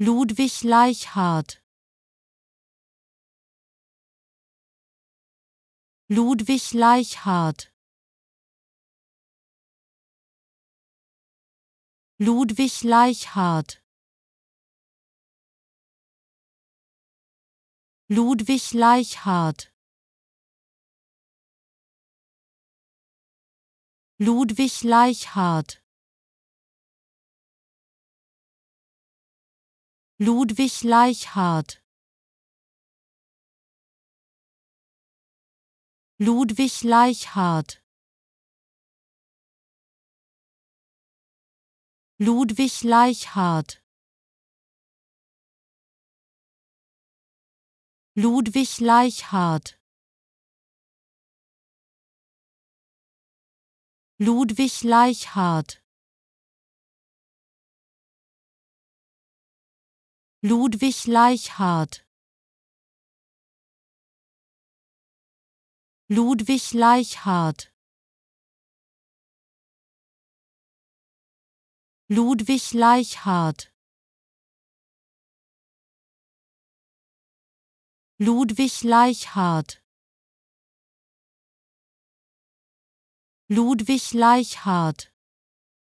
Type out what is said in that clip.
Ludwig Leichhardt Ludwig Leichhardt Ludwig Leichhardt Ludwig Leichhardt Ludwig Leichhardt Ludwig Leichhardt Ludwig Leichhardt Ludwig Leichhardt Ludwig Leichhardt Ludwig Leichhardt Ludwig Leichhardt Ludwig Leichhardt Ludwig Leichhardt Ludwig Leichhardt Ludwig Leichhardt